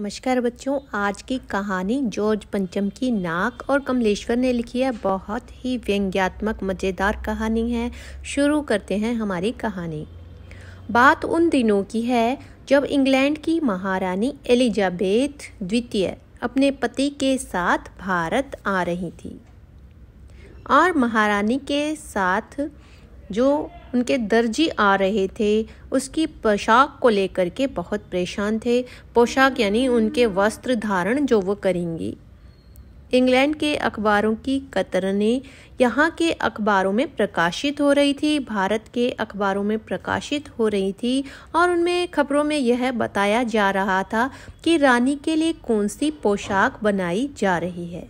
नमस्कार बच्चों आज की कहानी जॉर्ज पंचम की नाक और कमलेश्वर ने लिखी है बहुत ही व्यंग्यात्मक मज़ेदार कहानी है शुरू करते हैं हमारी कहानी बात उन दिनों की है जब इंग्लैंड की महारानी एलिजाबेथ द्वितीय अपने पति के साथ भारत आ रही थी और महारानी के साथ जो उनके दर्जी आ रहे थे उसकी पोशाक को लेकर के बहुत परेशान थे पोशाक यानी उनके वस्त्र धारण जो वो करेंगी इंग्लैंड के अखबारों की कतरने यहाँ के अखबारों में प्रकाशित हो रही थी भारत के अखबारों में प्रकाशित हो रही थी और उनमें खबरों में यह बताया जा रहा था कि रानी के लिए कौन सी पोशाक बनाई जा रही है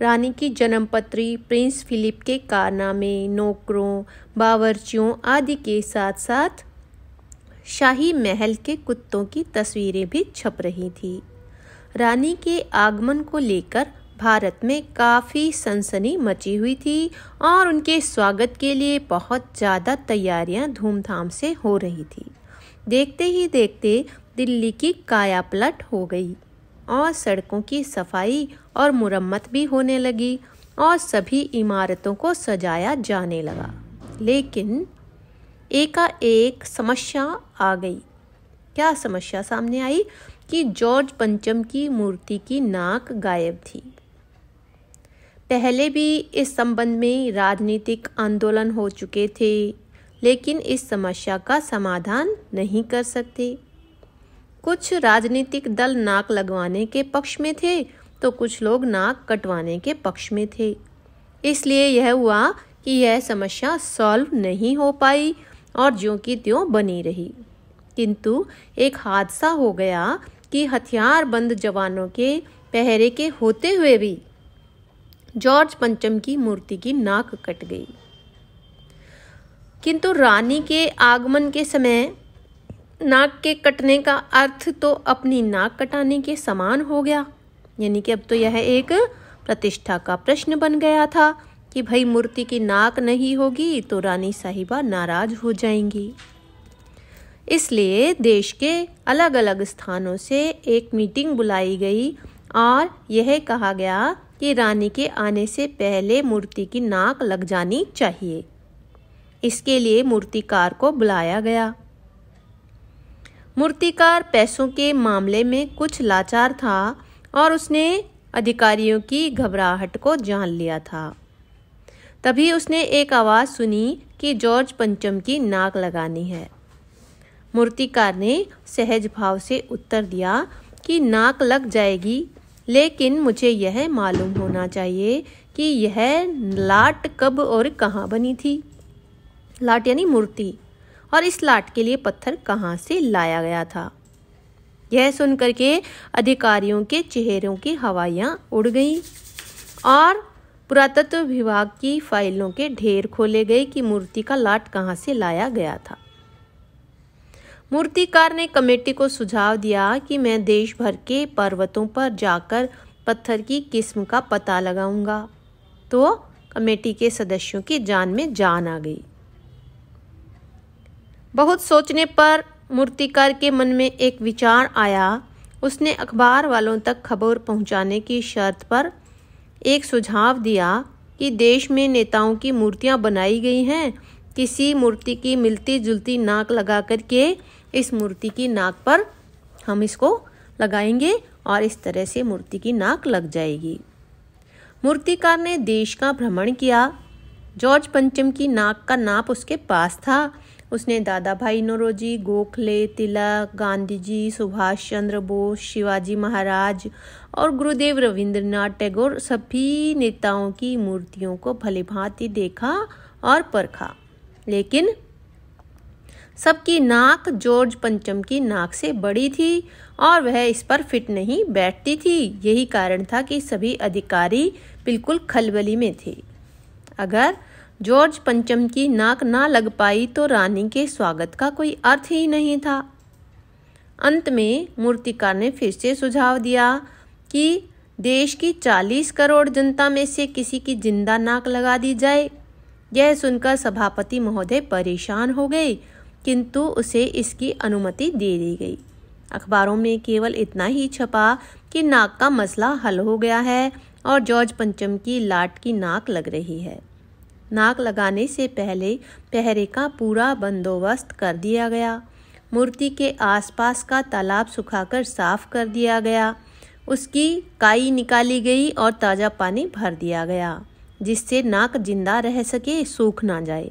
रानी की जन्मपत्री प्रिंस फिलिप के कारनामे नौकरों बावर्चियों आदि के साथ साथ शाही महल के कुत्तों की तस्वीरें भी छप रही थी रानी के आगमन को लेकर भारत में काफ़ी सनसनी मची हुई थी और उनके स्वागत के लिए बहुत ज़्यादा तैयारियां धूमधाम से हो रही थी देखते ही देखते दिल्ली की काया हो गई और सड़कों की सफाई और मुरम्मत भी होने लगी और सभी इमारतों को सजाया जाने लगा लेकिन एकाएक समस्या आ गई क्या समस्या सामने आई कि जॉर्ज पंचम की मूर्ति की नाक गायब थी पहले भी इस संबंध में राजनीतिक आंदोलन हो चुके थे लेकिन इस समस्या का समाधान नहीं कर सकते कुछ राजनीतिक दल नाक लगवाने के पक्ष में थे तो कुछ लोग नाक कटवाने के पक्ष में थे इसलिए यह हुआ कि यह समस्या सॉल्व नहीं हो पाई और जो की त्यों बनी रही किंतु एक हादसा हो गया कि हथियार बंद जवानों के पहरे के होते हुए भी जॉर्ज पंचम की मूर्ति की नाक कट गई किंतु रानी के आगमन के समय नाक के कटने का अर्थ तो अपनी नाक कटाने के समान हो गया यानी कि अब तो यह एक प्रतिष्ठा का प्रश्न बन गया था कि भाई मूर्ति की नाक नहीं होगी तो रानी साहिबा नाराज हो जाएंगी इसलिए देश के अलग अलग स्थानों से एक मीटिंग बुलाई गई और यह कहा गया कि रानी के आने से पहले मूर्ति की नाक लग जानी चाहिए इसके लिए मूर्तिकार को बुलाया गया मूर्तिकार पैसों के मामले में कुछ लाचार था और उसने अधिकारियों की घबराहट को जान लिया था तभी उसने एक आवाज़ सुनी कि जॉर्ज पंचम की नाक लगानी है मूर्तिकार ने सहज भाव से उत्तर दिया कि नाक लग जाएगी लेकिन मुझे यह मालूम होना चाहिए कि यह लाट कब और कहाँ बनी थी लाट यानी मूर्ति और इस लाट के लिए पत्थर कहाँ से लाया गया था यह सुनकर के अधिकारियों के चेहरों की हवाइयाँ उड़ गईं और पुरातत्व विभाग की फाइलों के ढेर खोले गए कि मूर्ति का लाट कहाँ से लाया गया था मूर्तिकार ने कमेटी को सुझाव दिया कि मैं देश भर के पर्वतों पर जाकर पत्थर की किस्म का पता लगाऊंगा तो कमेटी के सदस्यों की जान में जान आ गई बहुत सोचने पर मूर्तिकार के मन में एक विचार आया उसने अखबार वालों तक खबर पहुंचाने की शर्त पर एक सुझाव दिया कि देश में नेताओं की मूर्तियां बनाई गई हैं किसी मूर्ति की मिलती जुलती नाक लगा करके इस मूर्ति की नाक पर हम इसको लगाएंगे और इस तरह से मूर्ति की नाक लग जाएगी मूर्तिकार ने देश का भ्रमण किया जॉर्ज पंचम की नाक का नाप उसके पास था उसने दादा भाई नोरोजी गोखले तिलक गांधी जी सुभाष चंद्र बोस शिवाजी महाराज और गुरुदेव रविंद्रनाथ टैगोर सभी नेताओं की मूर्तियों को भलीभांति देखा और परखा लेकिन सबकी नाक जॉर्ज पंचम की नाक से बड़ी थी और वह इस पर फिट नहीं बैठती थी यही कारण था कि सभी अधिकारी बिल्कुल खलबली में थे अगर जॉर्ज पंचम की नाक ना लग पाई तो रानी के स्वागत का कोई अर्थ ही नहीं था अंत में मूर्तिकार ने फिर से सुझाव दिया कि देश की चालीस करोड़ जनता में से किसी की जिंदा नाक लगा दी जाए यह सुनकर सभापति महोदय परेशान हो गए किंतु उसे इसकी अनुमति दे दी गई अखबारों में केवल इतना ही छपा कि नाक का मसला हल हो गया है और जॉर्ज पंचम की लाट की नाक लग रही है नाक लगाने से पहले पहरे का पूरा बंदोबस्त कर दिया गया मूर्ति के आसपास का तालाब सुखाकर साफ कर दिया गया उसकी काई निकाली गई और ताज़ा पानी भर दिया गया जिससे नाक जिंदा रह सके सूख ना जाए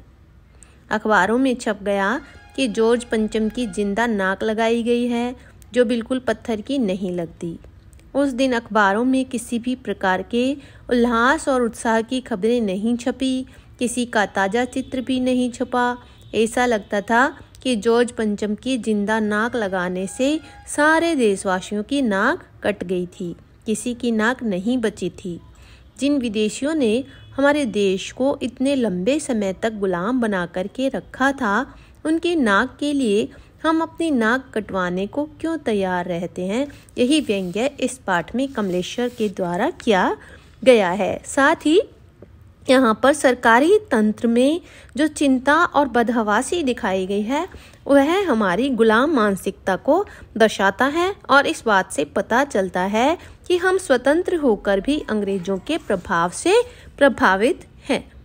अखबारों में छप गया कि जॉर्ज पंचम की जिंदा नाक लगाई गई है जो बिल्कुल पत्थर की नहीं लगती उस दिन अखबारों में किसी भी प्रकार के उल्लास और उत्साह की खबरें नहीं छपी किसी का ताज़ा चित्र भी नहीं छपा ऐसा लगता था कि जॉर्ज पंचम की जिंदा नाक लगाने से सारे देशवासियों की नाक कट गई थी किसी की नाक नहीं बची थी जिन विदेशियों ने हमारे देश को इतने लंबे समय तक गुलाम बना कर के रखा था उनकी नाक के लिए हम अपनी नाक कटवाने को क्यों तैयार रहते हैं यही व्यंग्य इस पाठ में कमलेश्वर के द्वारा किया गया है साथ ही यहाँ पर सरकारी तंत्र में जो चिंता और बदहवासी दिखाई गई है वह हमारी गुलाम मानसिकता को दर्शाता है और इस बात से पता चलता है कि हम स्वतंत्र होकर भी अंग्रेजों के प्रभाव से प्रभावित हैं